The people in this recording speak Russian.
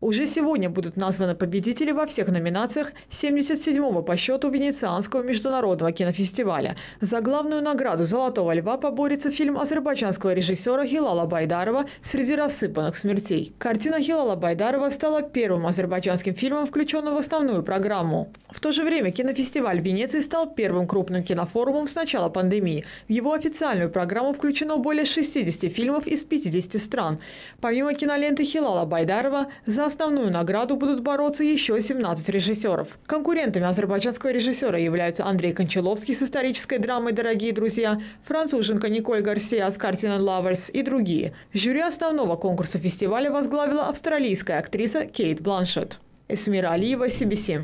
Уже сегодня будут названы победители во всех номинациях 77-го по счету Венецианского международного кинофестиваля. За главную награду «Золотого льва» поборется фильм азербайджанского режиссера Хилала Байдарова «Среди рассыпанных смертей». Картина Хилала Байдарова стала первым азербайджанским фильмом, включенным в основную программу. В то же время кинофестиваль Венеции стал первым крупным кинофорумом с начала пандемии. В его официальную программу включено более 60 фильмов из 50 стран. Помимо киноленты Хилала Байдарова, за основную награду будут бороться еще 17 режиссеров. Конкурентами азербайджанского режиссера являются Андрей Кончаловский с исторической драмой «Дорогие друзья», француженка Николь Гарсия с картиной «Лаверс» и другие. Жюри основного конкурса фестиваля возглавила австралийская актриса Кейт Бланшетт. Эсмира Алиева, CBC.